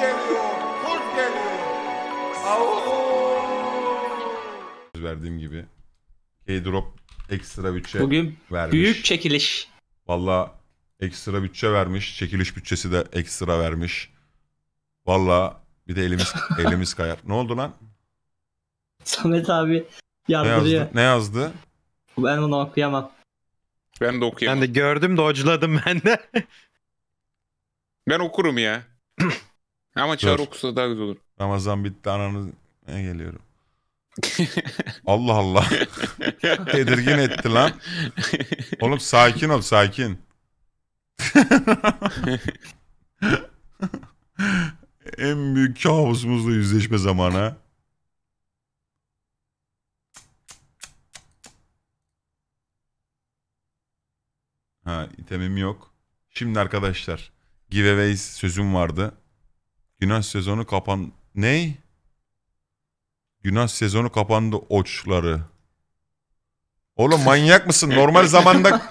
geliyor, geliyor. Au. Verdiğim gibi. K-Drop ekstra bütçe Bugün vermiş. büyük çekiliş. Valla ekstra bütçe vermiş. Çekiliş bütçesi de ekstra vermiş. Valla bir de elimiz elimiz kayar. Ne oldu lan? Samet abi Ne yazdı? Ne yazdı? Ben onu okuyamam. Ben de okuyamam. Ben de gördüm de ben de. Ben okurum ya. Ama çağır okusa daha güzel olur. Ramazan bitti ananı geliyorum. Allah Allah. Tedirgin etti lan. Oğlum sakin ol sakin. en büyük kabusumuzla yüzleşme zamanı. Ha itemim yok. Şimdi arkadaşlar giveaways sözüm vardı. Günah sezonu kapan... Ney? Günah sezonu kapandı oçları. Oğlum manyak mısın? Normal zamanda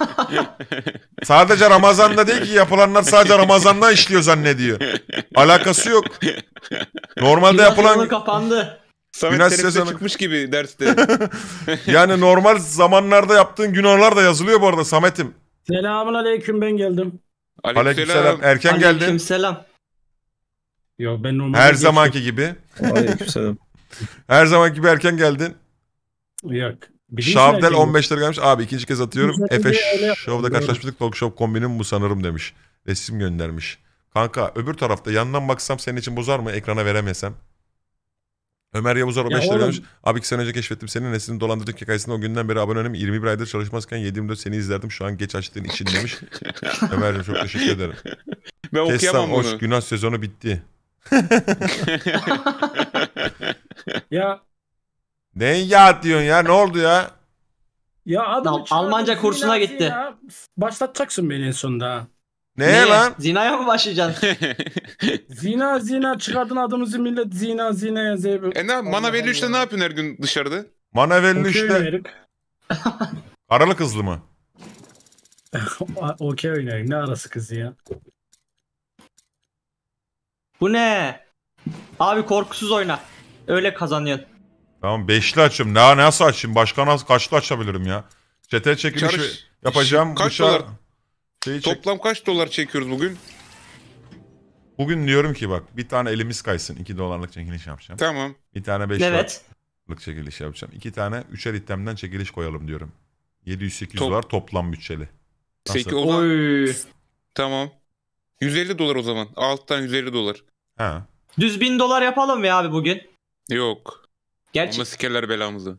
sadece Ramazan'da değil ki yapılanlar sadece Ramazan'da işliyor zannediyor. Alakası yok. Normalde Günah yapılan kapandı. günah sezonu çıkmış gibi derste. yani normal zamanlarda yaptığın günahlar da yazılıyor bu arada Samet'im. Selamun aleyküm ben geldim. Aleykümselam. Aleykümselam. Erken geldin. Aleykümselam. Yok ben normalde... Her geçtim. zamanki gibi. Her zamanki gibi erken geldin. Yok. Şavdel 15 lira gelmiş. Abi ikinci kez atıyorum. Efe Şovda karşılaşmadık. Talk Show kombinim bu sanırım demiş. Resim göndermiş. Kanka öbür tarafta yandan baksam senin için bozar mı ekrana veremesem? Ömer Yavuzar 15 ya lira vermiş. Abi 2 sene önce keşfettim senin neslini dolandırdık hikayesinde o günden beri abonem 21 aydır çalışmazken 24 seni izlerdim. Şu an geç açtığın için demiş. Ömer'cim çok teşekkür ederim. Ben Kestan, okuyamam hoş, bunu. Günah sezonu bitti ya Ne ya diyorsun ya ne oldu ya? ya adam Almanca kursuna gitti. ya. Başlatacaksın beni en sonunda. Ne Niye? lan? Zinaya mı başlayacaksın? Zina zina çıkardın adımızı millet zina zina yazıyor. e ne yap- Manavelli 3'te ne yapıyorsun her gün dışarıda? Manavelli Okey işte. oynarım. kızlı mı? Okey oynarım. Ne arası kız ya. Bu ne? Abi korkusuz oyna. Öyle kazanıyorsun. Tamam beşli açayım. Ne nasıl açayım? Başka nasıl kaçlı açabilirim ya? Çete çekilişi Çarış. yapacağım. Kaç Dışa... dolar? Şeyi çek... Toplam kaç dolar çekiyoruz bugün? Bugün diyorum ki bak bir tane elimiz kaysın. 2 dolarlık çekiliş yapacağım. Tamam. Bir tane 5 evet. dolarlık çekiliş yapacağım. İki tane üçer itemden çekiliş koyalım diyorum. 700-800 Top... dolar toplam bütçeli. Nasıl? Peki ona... Oy. Tamam. 150 dolar o zaman. Alttan 150 dolar. Ha. Düz 1000 dolar yapalım mı abi bugün? Yok. Gerçi Ama sikerler belamızı.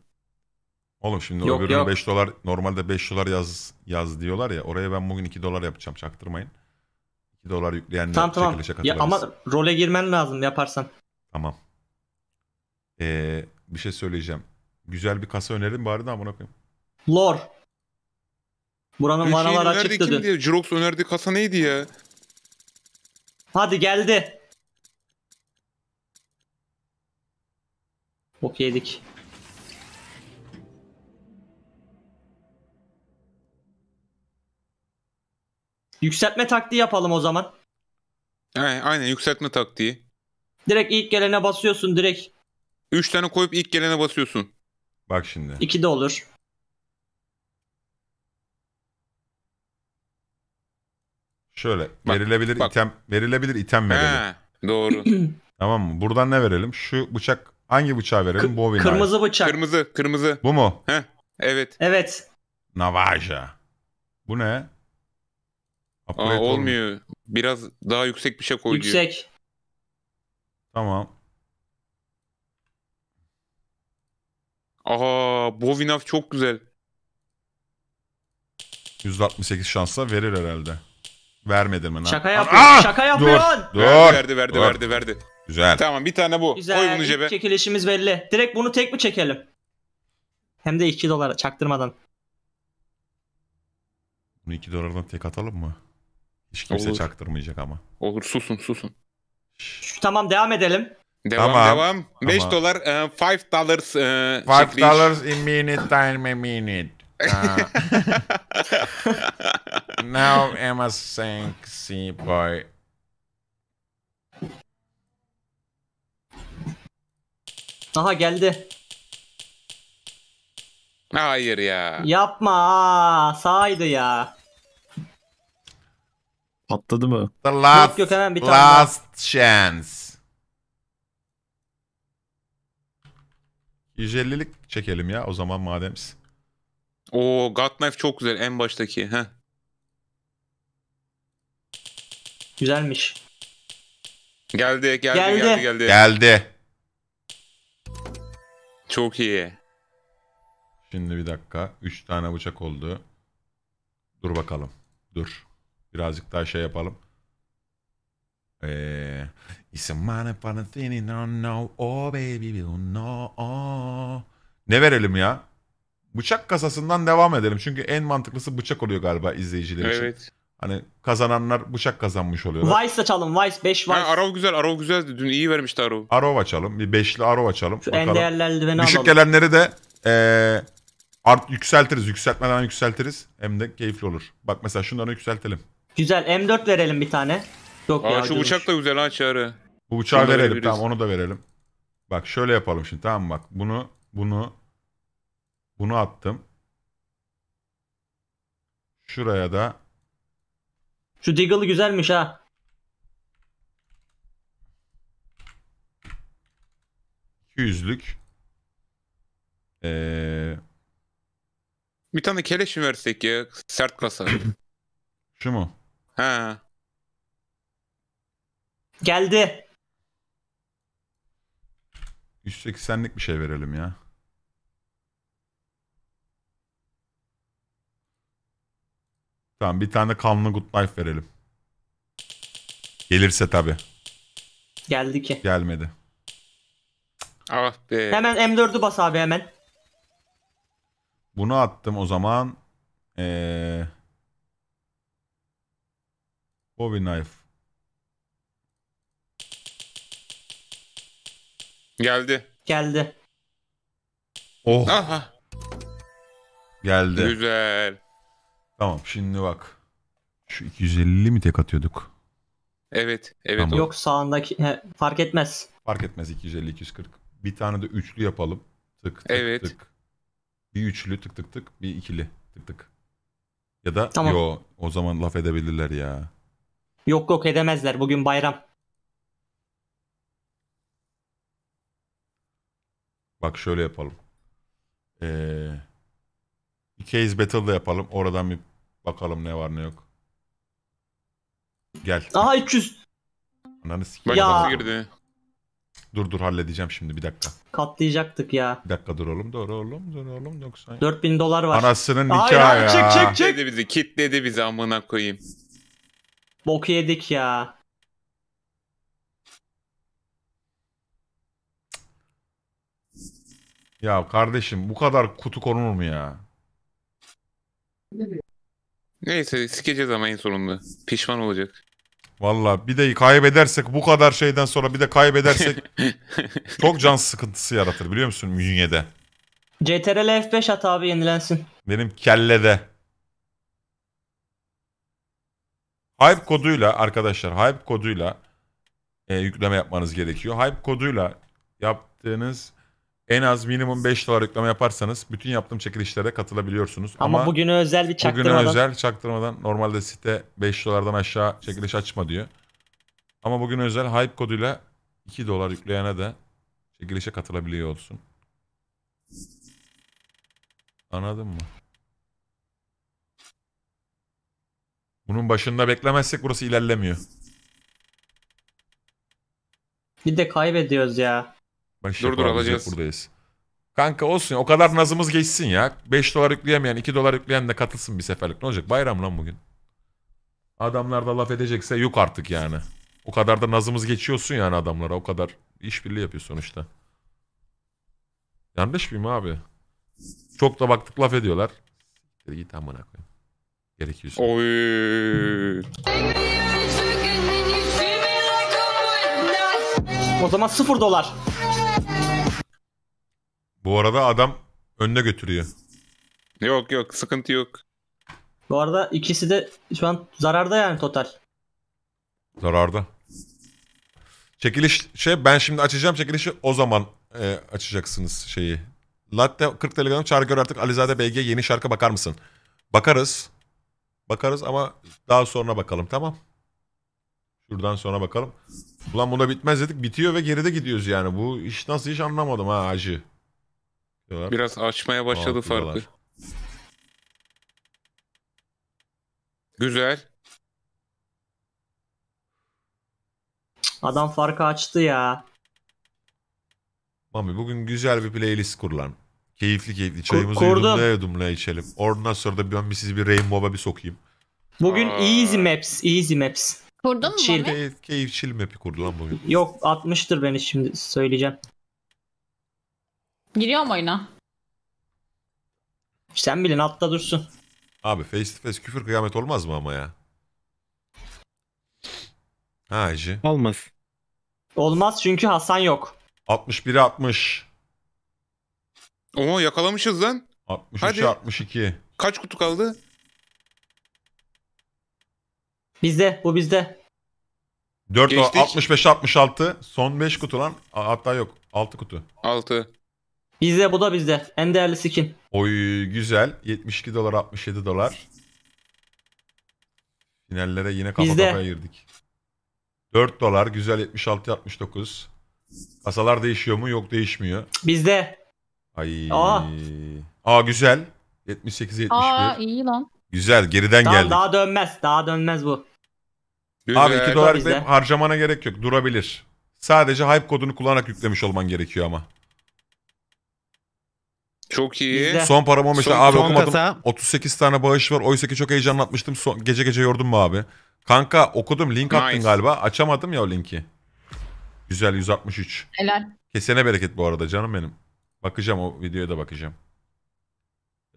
Oğlum şimdi Yok, öbürüne yok. 5 dolar normalde 5 dolar yaz yaz diyorlar ya oraya ben bugün 2 dolar yapacağım çaktırmayın. 2 dolar yükleyenler tamam tamam. çekilişe Ya ama role girmen lazım yaparsan. Tamam. Ee, bir şey söyleyeceğim. Güzel bir kasa önerin bari de amına koyayım. Lor. Buranın manalar açıktı çıktı kim dün. Jirox önerdiği kasa neydi ya? Hadi geldi. Bok yedik. Yükseltme taktiği yapalım o zaman. Aynen, aynen yükseltme taktiği. Direkt ilk gelene basıyorsun direkt. 3 tane koyup ilk gelene basıyorsun. Bak şimdi. 2 de olur. Şöyle bak, verilebilir bak. item verilebilir item verelim. Ha, doğru. tamam mı? Buradan ne verelim? Şu bıçak hangi bıçağı verelim? Bu Bowie kırmızı knife. bıçak. Kırmızı, kırmızı. Bu mu? Heh, evet. Evet. Navaja. Bu ne? Aa, olmuyor. olmuyor. Biraz daha yüksek bir şey koy Yüksek. Diyor. Tamam. Aha Bovinaf çok güzel. 168 şansla verir herhalde. Vermedin mi lan? Şaka yapıyor. Aa! Şaka yapıyor. Dur. Dur. Verdi verdi verdi Dur. verdi verdi. Güzel. Tamam bir tane bu. Güzel. Koy bunu cebe. İlk çekilişimiz belli. Direkt bunu tek mi çekelim? Hem de 2 dolara çaktırmadan. Bunu 2 dolardan tek atalım mı? Hiç kimse Olur. çaktırmayacak ama. Olur susun susun. Şş, Tamam devam edelim. Devam Tamam. devam. 5 Tamam. dolar, 5 e, dollars. 5 e, 5 dollars in minute time a minute. now Emma saying "See boy." Aha geldi. Hayır ya. Yapma aa, ya. Patladı mı? The last, Yok, yok, hemen bir tane chance. 150'lik çekelim ya o zaman madem. O God Knife çok güzel en baştaki. Heh. Güzelmiş. Geldi, geldi, geldi, geldi, geldi. Geldi. Çok iyi. Şimdi bir dakika. 3 tane bıçak oldu. Dur bakalım. Dur. Birazcık daha şey yapalım. Ee, it's a money funny thing, no, no, oh baby, no, oh. Ne verelim ya? Bıçak kasasından devam edelim. Çünkü en mantıklısı bıçak oluyor galiba izleyiciler için. Evet. Hani kazananlar bıçak kazanmış oluyor. Vice açalım. Vice 5 Vice. Ha, Arrow güzel. Arrow güzel. Dün iyi vermişti Arrow. Arrow açalım. Bir beşli Arrow açalım. Şu en Bakalım. değerli eldiveni Düşük gelenleri de eee, art yükseltiriz. Yükseltmeden yükseltiriz. Hem de keyifli olur. Bak mesela şunları yükseltelim. Güzel. M4 verelim bir tane. Çok Aa, şu bıçak da güzel ha çağrı. Bu bıçağı Şunları verelim. verebiliriz. Tamam onu da verelim. Bak şöyle yapalım şimdi. Tamam mı? bak. Bunu, bunu, bunu attım. Şuraya da. Şu Deagle'ı güzelmiş ha. yüzlük. Ee... Bir tane keleş mi versek ya? Sert kasa. Şu mu? He. Geldi. 180'lik bir şey verelim ya. Tamam bir tane de kanlı good life verelim. Gelirse tabi. Geldi ki. Gelmedi. Ah be. Hemen M4'ü bas abi hemen. Bunu attım o zaman. Ee, Bowie knife. Geldi. Geldi. Oh. Aha. Geldi. Güzel. Tamam şimdi bak. Şu 250 mi tek atıyorduk? Evet. Evet. Tamam. Yok sağındaki he, fark etmez. Fark etmez 250 240. Bir tane de üçlü yapalım. Tık tık evet. tık. Bir üçlü tık tık tık bir ikili tık tık. Ya da tamam. yo o zaman laf edebilirler ya. Yok yok edemezler bugün bayram. Bak şöyle yapalım. Ee, bir case battle da yapalım. Oradan bir Bakalım ne var ne yok. Gel. Aha 300. Ananı sikeyim. Ya. girdi? Dur dur halledeceğim şimdi bir dakika. Katlayacaktık ya. Bir dakika dur oğlum dur oğlum dur oğlum 90. 4000 dolar var. Anasının nikahı ya. çek çek. çık. Dedi bizi kitledi bizi amına koyayım. Bok yedik ya. Ya kardeşim bu kadar kutu konur mu ya? Neyse sikeceğiz ama en sonunda. Pişman olacak. Valla bir de kaybedersek bu kadar şeyden sonra bir de kaybedersek çok can sıkıntısı yaratır biliyor musun Münye'de? CTRL F5 at abi yenilensin. Benim kellede. Hype koduyla arkadaşlar hype koduyla e, yükleme yapmanız gerekiyor. Hype koduyla yaptığınız en az minimum 5 dolar yükleme yaparsanız bütün yaptığım çekilişlere katılabiliyorsunuz. Ama, Ama bugüne özel bir çaktırmadan. Bugüne özel çaktırmadan normalde site 5 dolardan aşağı çekiliş açma diyor. Ama bugün özel hype koduyla 2 dolar yükleyene de çekilişe katılabiliyor olsun. Anladın mı? Bunun başında beklemezsek burası ilerlemiyor. Bir de kaybediyoruz ya. Baş dur dur alacağız. Buradayız. Kanka olsun ya, o kadar nazımız geçsin ya. 5 dolar yükleyemeyen 2 dolar yükleyen de katılsın bir seferlik. Ne olacak bayram lan bugün. Adamlar da laf edecekse yok artık yani. O kadar da nazımız geçiyorsun yani adamlara o kadar. işbirliği yapıyor sonuçta. Yanlış mıyım abi? Çok da baktık laf ediyorlar. Git amına koyayım. Gerekiyorsa. Oy. O zaman 0 dolar. Bu arada adam önüne götürüyor. Yok yok sıkıntı yok. Bu arada ikisi de şu an zararda yani total. Zararda. Çekiliş şey ben şimdi açacağım çekilişi o zaman e, açacaksınız şeyi. Latte 40 telegram çağrı gör artık Alizade BG yeni şarkı bakar mısın? Bakarız. Bakarız ama daha sonra bakalım tamam. Şuradan sonra bakalım. Ulan buna bitmez dedik bitiyor ve geride gidiyoruz yani. Bu iş nasıl iş anlamadım ha acı. Diyorlar. Biraz açmaya başladı Aa, farkı. Güzel. Adam farkı açtı ya. Mami bugün güzel bir playlist kurulan. Keyifli keyifli çayımızı Kurdum. yudumlaya yudumlaya içelim. Ondan sonra da ben bir sizi bir Rainbow'a bir sokayım. Bugün Aa. Easy Maps, Easy Maps. Kurdun mu Mami? Keyif, keyif chill map'i kurdu lan bugün. Yok 60'tır beni şimdi söyleyeceğim. Giriyor mu oyuna? Sen bilin altta dursun. Abi face to face küfür kıyamet olmaz mı ama ya? Ha Ayşe. Olmaz. Olmaz çünkü Hasan yok. 61'e 60. Oo yakalamışız lan. 63'e 62. Kaç kutu kaldı? Bizde bu bizde. 4 65 66 son 5 kutu lan. A- Hatta yok 6 kutu. 6. Bizde bu da bizde. En değerli skin. Oy güzel. 72 dolar 67 dolar. Finallere yine kafa Bizde. kafaya girdik. 4 dolar güzel 76 69. Kasalar değişiyor mu? Yok değişmiyor. Bizde. Ay. Aa, Aa güzel. 78 71. Aa iyi lan. Güzel geriden tamam, geldik. Daha dönmez. Daha dönmez bu. Güzel. Abi 2 dolar harcamana gerek yok. Durabilir. Sadece hype kodunu kullanarak yüklemiş olman gerekiyor ama. Çok iyi. Bizde. Son param olmuştu. Abi son okumadım. kasa. 38 tane bağış var. Oysa ki çok heyecanlatmıştım. Son, gece gece yordum mu abi? Kanka okudum. Link attın Nice. galiba. Açamadım ya o linki. Güzel 163. Helal. Kesene bereket bu arada canım benim. Bakacağım o videoya da bakacağım.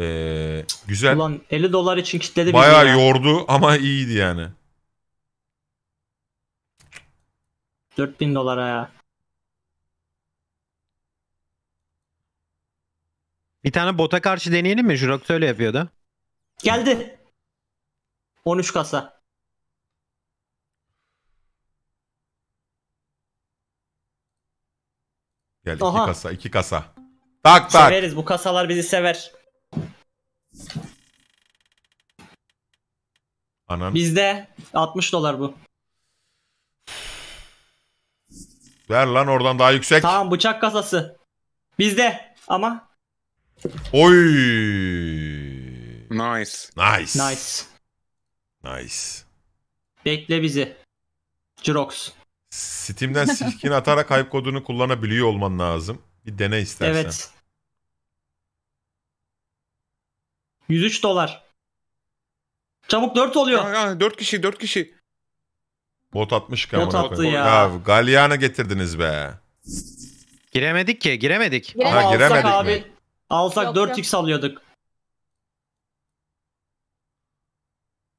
Ee, güzel. Ulan 50 dolar için kitledi bir Bayağı ya. yordu ama iyiydi yani. 4000 dolara ya. Bir tane bota karşı deneyelim mi? Jurok öyle yapıyordu. Geldi. 13 kasa. Gel iki Aha. kasa, iki kasa. Tak tak. Severiz bu kasalar bizi sever. Anam. Bizde 60 dolar bu. Ver lan oradan daha yüksek. Tamam bıçak kasası. Bizde ama Oy. Nice. Nice. Nice. Nice. Bekle bizi. Jirox. Steam'den silkin atarak hype kodunu kullanabiliyor olman lazım. Bir dene istersen. Evet. 103 dolar. Çabuk 4 oluyor. Ya, ya, 4 kişi 4 kişi. Bot atmış ki. Bot attı ya. ya. Galyan'a getirdiniz be. Giremedik ki giremedik. Ha, giremedik mi? Alsak Yok, 4x alıyorduk.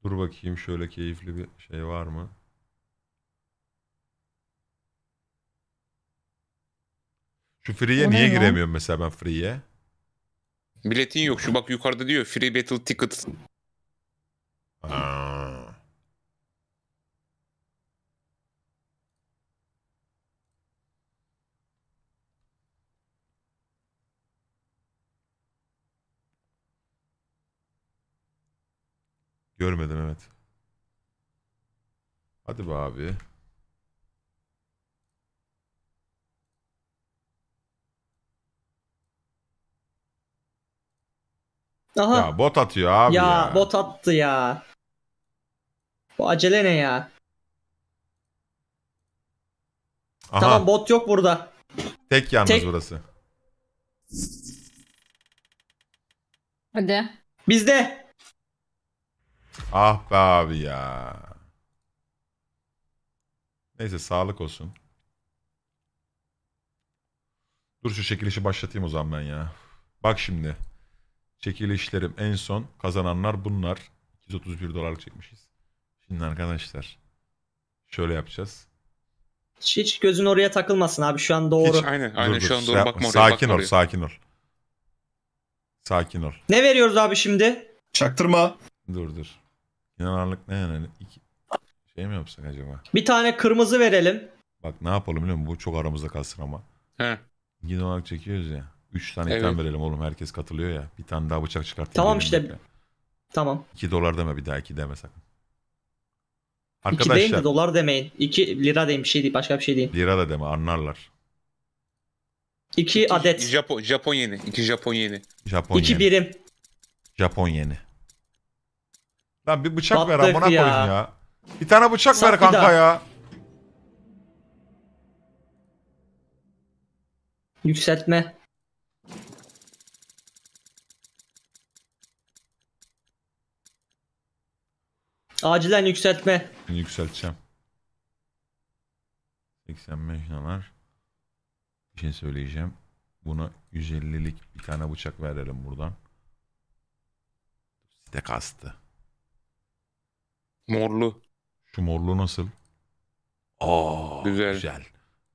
Dur bakayım şöyle keyifli bir şey var mı? Şu free'ye niye giremiyorum mesela ben free'ye? Biletin yok. Şu bak yukarıda diyor free battle ticket. Aa. Görmedim evet. Hadi be abi. Aha. Ya bot atıyor abi ya. Ya bot attı ya. Bu acele ne ya? Aha. Tamam bot yok burada. Tek yalnız Tek. burası. Hadi. Bizde. Ah be abi ya. Neyse sağlık olsun. Dur şu çekilişi başlatayım o zaman ben ya. Bak şimdi. Çekilişlerim en son kazananlar bunlar. 231 dolarlık çekmişiz. Şimdi arkadaşlar. Şöyle yapacağız. Hiç, gözün oraya takılmasın abi şu an doğru. Hiç aynı Aynen şu an doğru şey bakma oraya. Sakin bakma ol oraya. sakin ol. Sakin ol. Ne veriyoruz abi şimdi? Çaktırma. Dur dur. İnanarlık ne yani? İki... Şey mi yapsak acaba? Bir tane kırmızı verelim. Bak ne yapalım biliyor musun? Bu çok aramızda kalsın ama. He. Gidin olarak çekiyoruz ya. Üç tane evet. item verelim oğlum. Herkes katılıyor ya. Bir tane daha bıçak çıkartalım. Tamam işte. Bekle. Tamam. İki dolar deme bir daha iki deme sakın. Arkadaşlar. 2 deyin de dolar demeyin. İki lira deyin bir şey değil. Başka bir şey değil. Lira da deme anlarlar. İki adet. Japon, Japon yeni. 2 Japon yeni. Japon 2 birim. Japon yeni. Lan bir bıçak Battık ver amına ya. koyayım ya. Bir tane bıçak Sat ver kanka ya. Yükseltme. Acilen yükseltme. Yükselteceğim. 85 dolar. Bir şey söyleyeceğim. Buna 150'lik bir tane bıçak verelim buradan. Site kastı. Morlu. Şu morlu nasıl? Aa, güzel. güzel.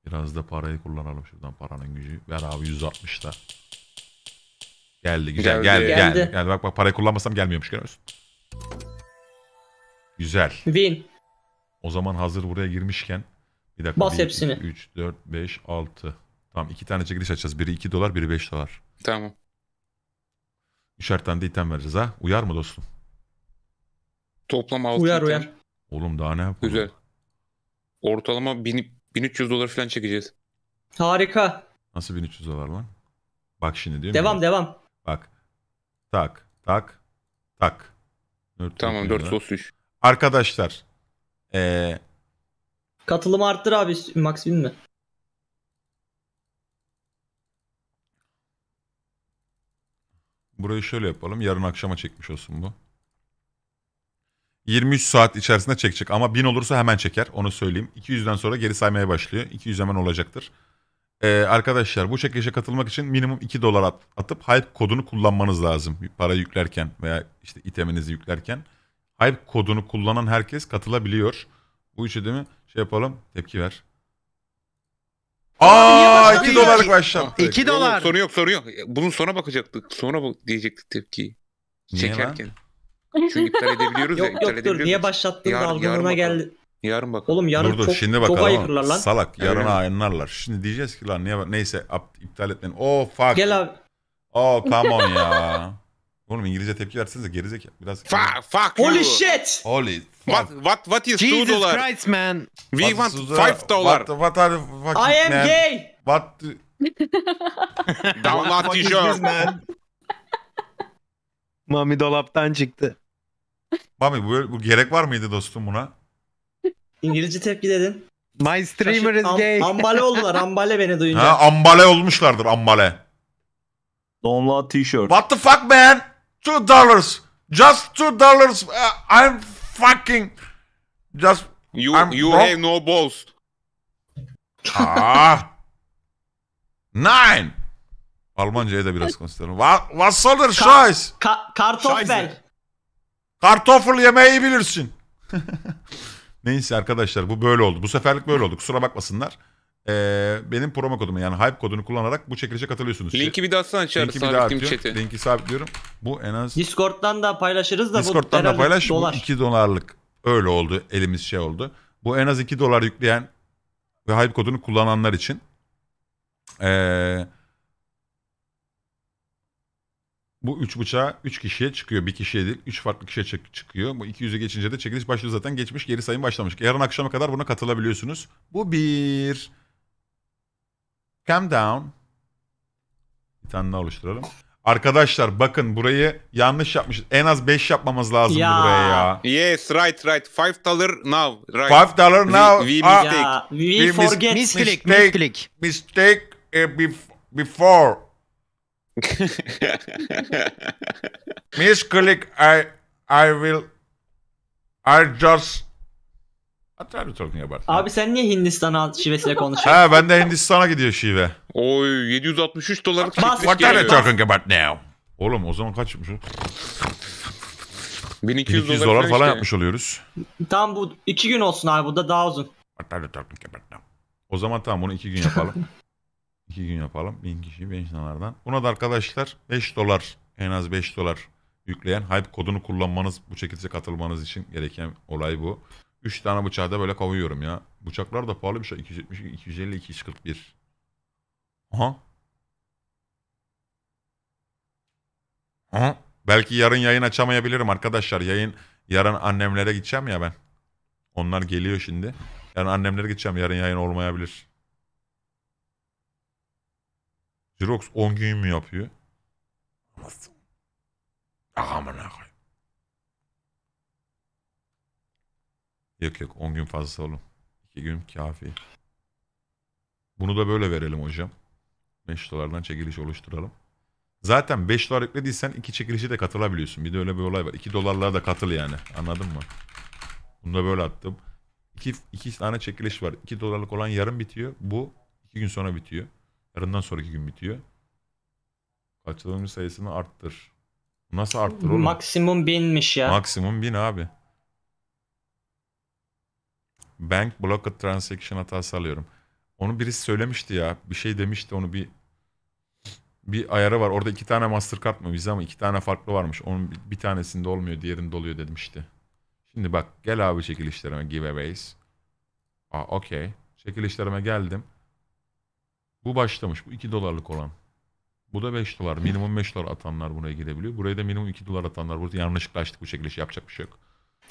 Biraz da parayı kullanalım şuradan paranın gücü. Ver abi 160 da. Geldi güzel geldi. Geldi, geldi. geldi. geldi. Bak bak parayı kullanmasam gelmiyormuş görüyor musun? Güzel. Win. O zaman hazır buraya girmişken bir dakika. Bas 1, hepsini. 3, 4, 5, 6. Tamam iki tane çekiliş açacağız. Biri 2 dolar, biri 5 dolar. Tamam. Üçer tane de item vereceğiz ha. Uyar mı dostum? Toplam 6 Uyar liter. uyar. Oğlum daha ne yapalım? Güzel. Ortalama 1300 dolar falan çekeceğiz. Harika. Nasıl 1300 dolar lan? Bak şimdi diyor Devam devam. Bak. Tak tak tak. Dört, tamam 4 sos düş. Arkadaşlar. Ee, Katılımı arttır abi Max bin mi? burayı şöyle yapalım. Yarın akşama çekmiş olsun bu. 23 saat içerisinde çekecek ama 1000 olursa hemen çeker onu söyleyeyim. 200'den sonra geri saymaya başlıyor. 200 hemen olacaktır. Ee, arkadaşlar bu çekilişe katılmak için minimum 2 dolar at, atıp hype kodunu kullanmanız lazım. Para yüklerken veya işte iteminizi yüklerken. Hype kodunu kullanan herkes katılabiliyor. Bu işi değil mi? Şey yapalım tepki ver. Aa 2 dolarlık başlattı. 2 dolar. Sorun yok sorun yok. Bunun sonra bakacaktık. Sonra bak diyecektik tepkiyi. Niye Çekerken. Lan? Çünkü iptal edebiliyoruz ya. Yok yok niye başlattığında yarın, algılığına geldi. Yarın bakalım. Oğlum yarın Dur, çok, şimdi bakalım, çok ayıkırlar lan. Salak yarın yani. ayınlarlar. Şimdi diyeceğiz ki lan niye neyse iptal etmeyin. Oh fuck. Gel abi. Oh come on ya. Oğlum İngilizce tepki verseniz de gerizekalı biraz. Fuck, fuck Holy you. shit. Holy What, what, what is Jesus 2 Jesus Christ man. We what want 5 dolar. What, what are fucking I am man? gay. What? Download t-shirt. Mami dolaptan çıktı. Mami bu, bu gerek var mıydı dostum buna? İngilizce tepki dedin. My streamer is gay Am- gay. ambale oldular. Ambale beni duyunca. Ha, ambale olmuşlardır ambale. Download t-shirt. What the fuck man? Two dollars. Just two dollars. Uh, I'm fucking. Just. You, I'm you broke. have no balls. Ah. Nine. Almanca'ya da biraz konuşalım. What, what's all the Ka- choice? Scheiße. Kartoful yemeği bilirsin. Neyse arkadaşlar bu böyle oldu. Bu seferlik böyle oldu. Kusura bakmasınlar. Ee, benim promo kodumu yani hype kodunu kullanarak bu çekilişe katılıyorsunuz. Linki şey, bir daha atsana çağrı Linki bir daha atıyorum. Linki sabitliyorum. Bu en az... Discord'dan da paylaşırız da Discord'dan bu da herhalde paylaş. Bu 2 dolarlık. Öyle oldu. Elimiz şey oldu. Bu en az 2 dolar yükleyen ve hype kodunu kullananlar için. Eee... Bu üç bıçağı üç kişiye çıkıyor. Bir kişiye değil. üç farklı kişiye çık çıkıyor. Bu 200'e geçince de çekiliş başlıyor zaten. Geçmiş geri sayım başlamış. Yarın akşama kadar buna katılabiliyorsunuz. Bu bir. Calm down. Bir tane daha oluşturalım. Arkadaşlar bakın burayı yanlış yapmışız. En az 5 yapmamız lazım Ya. buraya ya. Yes, right, right. Five dollar now, right. 5 dollar now. We- we are- Ya, we, We mis- forget. mistake. Mistake. misclick. mistake eh, bef- before Miss Click, I, I will, I just... What are you talking about? Abi sen niye Hindistan şivesiyle konuşuyorsun? ha ben de Hindistan'a gidiyor şive. Oy 763 dolarlık çekmiş What are you talking about now? Oğlum o zaman kaçmış? 1200, 1200 dolar, falan işte. yapmış oluyoruz. Tam bu iki gün olsun abi bu da daha uzun. What are you now? O zaman tamam bunu iki gün yapalım. İki gün yapalım. Bin kişi 5 dolardan. Buna da arkadaşlar 5 dolar en az 5 dolar yükleyen hype kodunu kullanmanız bu çekilişe katılmanız için gereken olay bu. 3 tane bıçağı da böyle kavuyorum ya. Bıçaklar da pahalı bir şey. 272, 250, 241. Aha. Aha. Belki yarın yayın açamayabilirim arkadaşlar. Yayın yarın annemlere gideceğim ya ben. Onlar geliyor şimdi. Yarın annemlere gideceğim. Yarın yayın olmayabilir. Jirox 10 gün mü yapıyor? Nasıl? Amına koyayım. Yok yok 10 gün fazla oğlum. 2 gün kafi. Bunu da böyle verelim hocam. 5 dolardan çekiliş oluşturalım. Zaten 5 dolar eklediysen 2 çekilişe de katılabiliyorsun. Bir de öyle bir olay var. 2 dolarlara da katıl yani. Anladın mı? Bunu da böyle attım. 2, 2 tane çekiliş var. 2 dolarlık olan yarım bitiyor. Bu 2 gün sonra bitiyor. Yarından sonraki gün bitiyor. Parçalanmış sayısını arttır. Nasıl arttır oğlum? Maksimum binmiş ya. Maksimum bin abi. Bank blocked transaction hatası alıyorum. Onu birisi söylemişti ya. Bir şey demişti onu bir bir ayarı var. Orada iki tane Mastercard mı bize ama iki tane farklı varmış. Onun bir tanesinde olmuyor diğerinde oluyor demişti. Şimdi bak gel abi çekilişlerime giveaways. Aa okey. Çekilişlerime geldim. Bu başlamış. Bu 2 dolarlık olan. Bu da 5 dolar. Minimum 5 dolar atanlar buraya girebiliyor. Buraya da minimum 2 dolar atanlar. Burada yanlışlıkla açtık bu şekilde şey yapacak bir şey yok.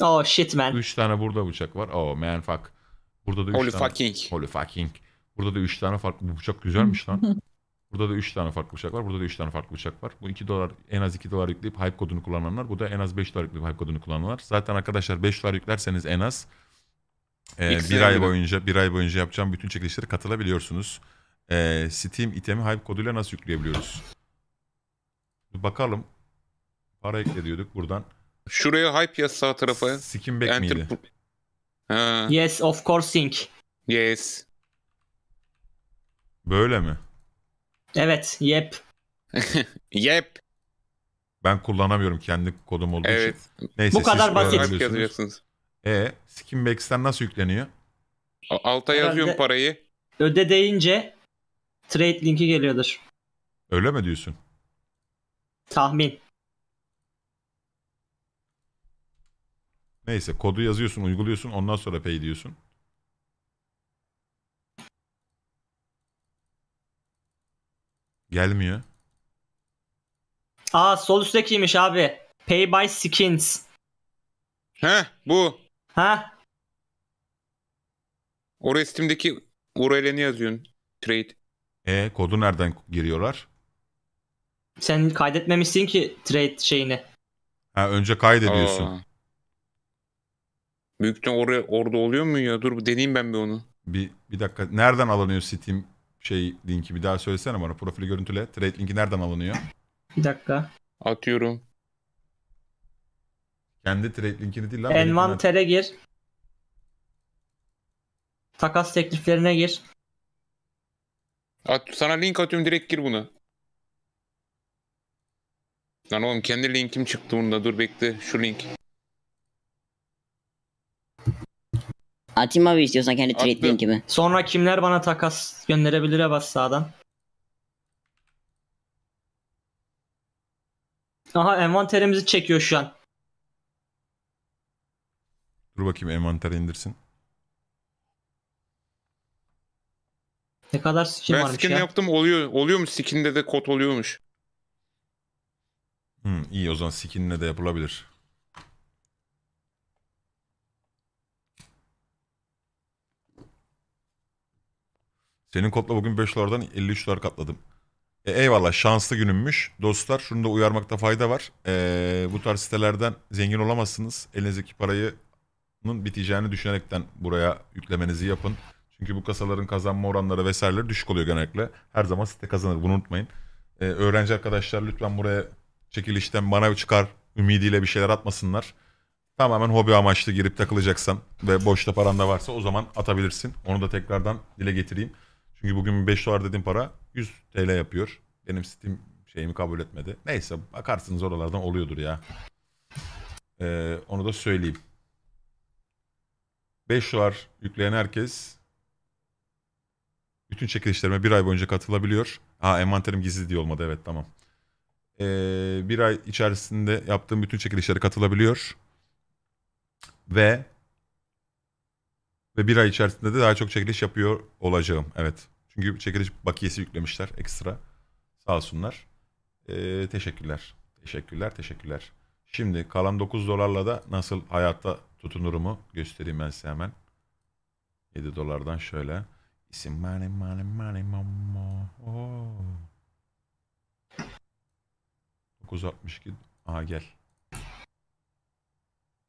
Oh shit man. 3 tane burada bıçak var. Oh man fuck. Burada da 3 tane. fucking. Holy fucking. Burada da 3 tane farklı bu bıçak güzelmiş lan. Burada da 3 tane farklı bıçak var. Burada da 3 tane farklı bıçak var. Bu 2 dolar en az 2 dolar yükleyip hype kodunu kullananlar. Bu da en az 5 dolar yükleyip hype kodunu kullananlar. Zaten arkadaşlar 5 dolar yüklerseniz en az e, bir ay boyunca bir ay boyunca yapacağım bütün çekilişlere katılabiliyorsunuz e, Steam itemi hype koduyla nasıl yükleyebiliyoruz? Bir bakalım. Para ekle diyorduk buradan. Şuraya hype yaz sağ tarafa. Sikim back Enter... miydi? Ha. Yes of course sync. Yes. Böyle mi? Evet yep. yep. Ben kullanamıyorum kendi kodum olduğu evet. için. Neyse, Bu kadar basit. Yazıyorsunuz. E, Skinbacks'ten nasıl yükleniyor? Alta yazıyorum parayı. Öde deyince trade linki geliyordur. Öyle mi diyorsun? Tahmin. Neyse kodu yazıyorsun, uyguluyorsun, ondan sonra pay diyorsun. Gelmiyor. Aa sol üsttekiymiş abi. Pay by skins. He bu. Ha? Oraya Steam'deki URL'ini yazıyorsun. Trade. E kodu nereden giriyorlar? Sen kaydetmemişsin ki trade şeyini. Ha, önce kaydediyorsun. Aa. Büyük oraya, orada oluyor mu ya? Dur deneyeyim ben bir onu. Bir, bir dakika. Nereden alınıyor Steam şey linki? Bir daha söylesene bana. Profili görüntüle. Trade linki nereden alınıyor? Bir dakika. Atıyorum. Kendi trade linkini değil lan. Envantere gir. Takas tekliflerine gir. At, sana link atıyorum direkt gir buna. Lan oğlum kendi linkim çıktı bunda dur bekle şu link. Atayım abi istiyorsan kendi Attım. trade linkimi. Sonra kimler bana takas gönderebilir bas sağdan. Aha envanterimizi çekiyor şu an. Dur bakayım envanter indirsin. Ne kadar skin ben varmış skin ya. yaptım oluyor. oluyormuş skin'de de kod oluyormuş. Hmm, iyi o zaman skin'le de yapılabilir. Senin kodla bugün 5 dolardan 53 dolar katladım. E, eyvallah şanslı günümmüş. Dostlar şunu da uyarmakta fayda var. E, bu tarz sitelerden zengin olamazsınız. Elinizdeki parayı biteceğini düşünerekten buraya yüklemenizi yapın. Çünkü bu kasaların kazanma oranları vesaireleri düşük oluyor genellikle. Her zaman site kazanır bunu unutmayın. Ee, öğrenci arkadaşlar lütfen buraya çekilişten bana çıkar ümidiyle bir şeyler atmasınlar. Tamamen hobi amaçlı girip takılacaksan ve boşta paran da varsa o zaman atabilirsin. Onu da tekrardan dile getireyim. Çünkü bugün 5 dolar dediğim para 100 TL yapıyor. Benim Steam şeyimi kabul etmedi. Neyse bakarsınız oralardan oluyordur ya. Ee, onu da söyleyeyim. 5 dolar yükleyen herkes bütün çekilişlerime bir ay boyunca katılabiliyor. Ha envanterim gizli diye olmadı evet tamam. Ee, bir ay içerisinde yaptığım bütün çekilişlere katılabiliyor. Ve ve bir ay içerisinde de daha çok çekiliş yapıyor olacağım. Evet. Çünkü çekiliş bakiyesi yüklemişler ekstra. Sağ olsunlar. Ee, teşekkürler. Teşekkürler, teşekkürler. Şimdi kalan 9 dolarla da nasıl hayatta tutunurumu göstereyim ben size hemen. 7 dolardan şöyle. İsim, money, money, money, mama. Oo. 962. aa gel.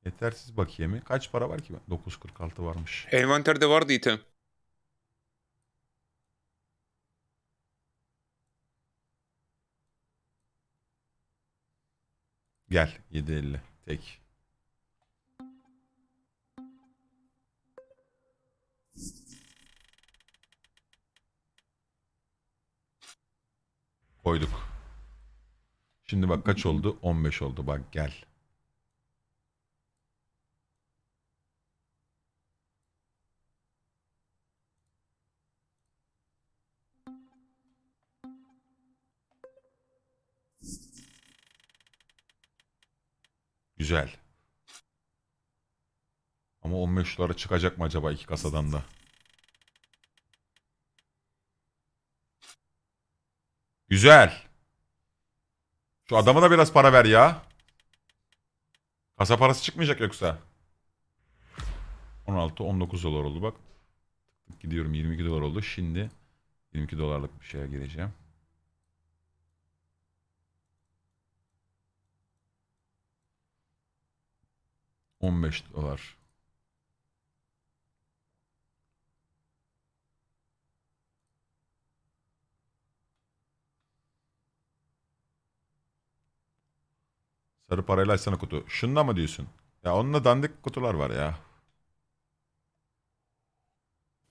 Yetersiz bakiye mi? Kaç para var ki? 946 varmış. Envanterde vardı item. Gel 750 tek. Koyduk. Şimdi bak kaç oldu? 15 oldu bak gel. Güzel. Ama 15 çıkacak mı acaba iki kasadan da? Güzel. Şu adama da biraz para ver ya. Kasa parası çıkmayacak yoksa. 16 19 dolar oldu bak. Gidiyorum 22 dolar oldu. Şimdi 22 dolarlık bir şeye gireceğim. On beş dolar. Sarı parayla açsana kutu. Şunda mı diyorsun? Ya onunla dandik kutular var ya.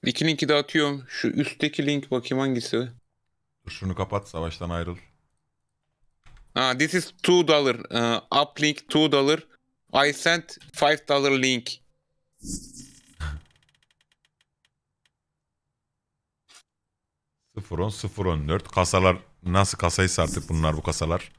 İki linki de atıyorum. Şu üstteki link bakayım hangisi. Dur şunu kapat savaştan ayrıl. Ah, this is two dollar. Uh, uplink two dollar. I sent five dollar link. Sıfır on sıfır on dört. Kasalar nasıl kasayı artık bunlar bu kasalar.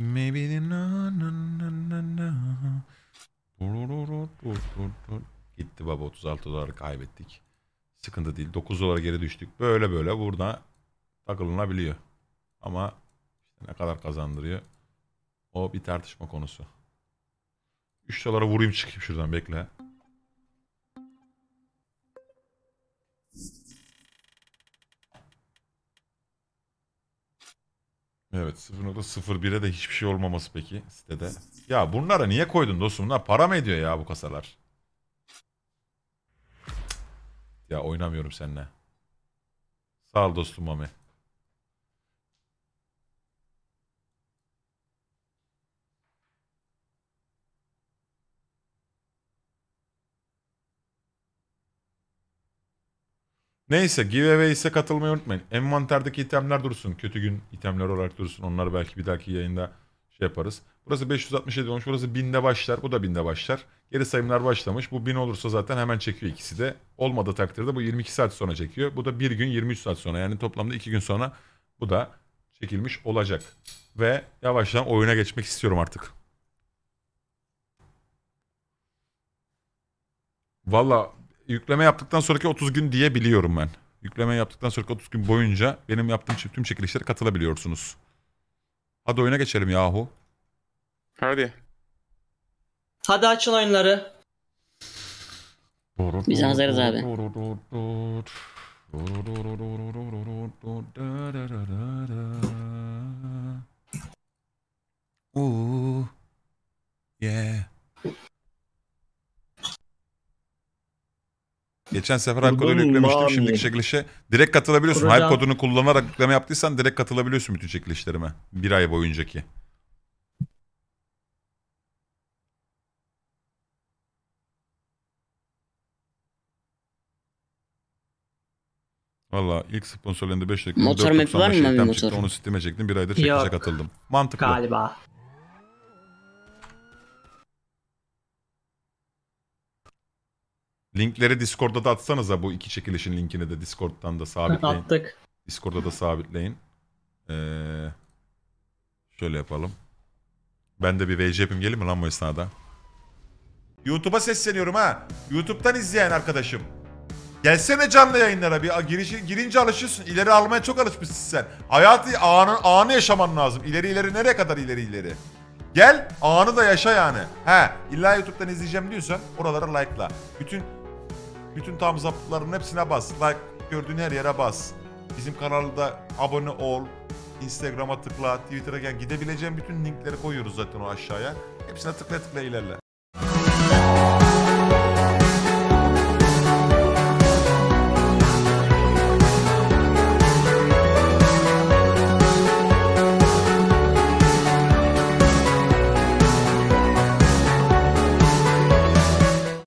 Maybe the na na na na na. Gitti baba 36 dolar kaybettik. Sıkıntı değil. 9 dolara geri düştük. Böyle böyle burada takılınabiliyor. Ama işte ne kadar kazandırıyor. O bir tartışma konusu. 3 dolara vurayım çıkayım şuradan bekle. Evet 0.01'e de hiçbir şey olmaması peki sitede. Ya bunlara niye koydun dostum? Bunlar para mı ediyor ya bu kasalar? Ya oynamıyorum seninle. Sağ ol dostum Mami. Neyse ise katılmayı unutmayın. Envanterdeki itemler dursun. Kötü gün itemler olarak dursun. Onları belki bir dahaki yayında şey yaparız. Burası 567 olmuş. Burası 1000'de başlar. Bu da 1000'de başlar. Geri sayımlar başlamış. Bu 1000 olursa zaten hemen çekiyor ikisi de. Olmadı takdirde bu 22 saat sonra çekiyor. Bu da bir gün 23 saat sonra. Yani toplamda 2 gün sonra bu da çekilmiş olacak. Ve yavaştan oyuna geçmek istiyorum artık. Valla yükleme yaptıktan sonraki 30 gün diye biliyorum ben. Yükleme yaptıktan sonraki 30 gün boyunca benim yaptığım tüm çekilişlere katılabiliyorsunuz. Hadi oyuna geçelim yahu. Hadi. Hadi açın oyunları. Biz hazırız abi. Ooh, yeah. Geçen sefer alp koduyla yüklemiştim. Şimdiki çekilişe direkt katılabiliyorsun. Kuracağım. Alp kodunu kullanarak yükleme yaptıysan direkt katılabiliyorsun bütün çekilişlerime. Bir ay boyuncaki. Valla ilk sponsorlarında 5 dakika. Motor map var mı? Motor. Çıktı, onu sitime çektim. Bir aydır çekilişe katıldım. Mantıklı. Galiba. Linkleri Discord'da da atsanıza bu iki çekilişin linkini de Discord'dan da sabitleyin. Attık. Discord'da da sabitleyin. Ee, şöyle yapalım. Ben de bir VC yapayım gelir mi lan bu esnada? YouTube'a sesleniyorum ha. YouTube'dan izleyen arkadaşım. Gelsene canlı yayınlara bir girişi, girince alışıyorsun. İleri almaya çok alışmışsın sen. Hayatı anı, anı yaşaman lazım. İleri ileri nereye kadar ileri ileri. Gel anı da yaşa yani. He illa YouTube'dan izleyeceğim diyorsan oralara like'la. Bütün bütün tam zaptların hepsine bas. Like gördüğün her yere bas. Bizim kanalda abone ol. Instagram'a tıkla, Twitter'a gel. Gidebileceğin bütün linkleri koyuyoruz zaten o aşağıya. Hepsine tıkla tıkla ilerle.